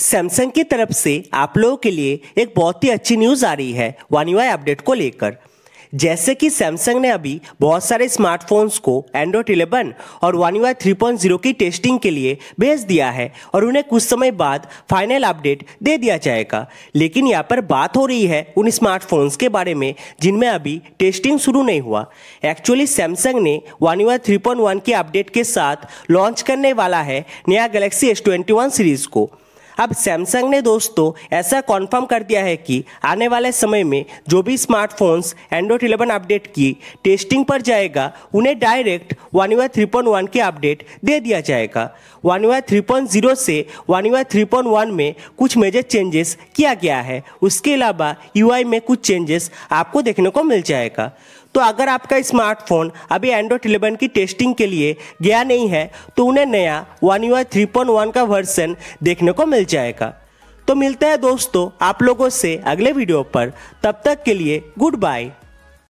Samsung की तरफ से आप लोगों के लिए एक बहुत ही अच्छी न्यूज़ आ रही है वन यू अपडेट को लेकर जैसे कि सैमसंग ने अभी बहुत सारे स्मार्टफोन्स को एंड्रॉयड इलेवन और वन यू ज़ीरो की टेस्टिंग के लिए भेज दिया है और उन्हें कुछ समय बाद फाइनल अपडेट दे दिया जाएगा लेकिन यहाँ पर बात हो रही है उन स्मार्टफोन्स के बारे में जिनमें अभी टेस्टिंग शुरू नहीं हुआ एक्चुअली सैमसंग ने वन यू वन के अपडेट के साथ लॉन्च करने वाला है नया गैलेक्सी एस सीरीज़ को अब सैमसंग ने दोस्तों ऐसा कॉन्फर्म कर दिया है कि आने वाले समय में जो भी स्मार्टफोन्स एंड्रॉयड इलेवन अपडेट की टेस्टिंग पर जाएगा उन्हें direct One UI three point one के अपडेट दे दिया जाएगा One UI three point zero से One UI three point one में कुछ मेजर चेंजेस किया गया है उसके अलावा यू में कुछ चेंजेस आपको देखने को मिल जाएगा तो अगर आपका स्मार्टफोन अभी एंड्रॉयड इलेवन की टेस्टिंग के लिए गया नहीं है तो उन्हें नया One UI three point one का वर्जन देखने को मिल मिल जाएगा तो मिलते हैं दोस्तों आप लोगों से अगले वीडियो पर तब तक के लिए गुड बाय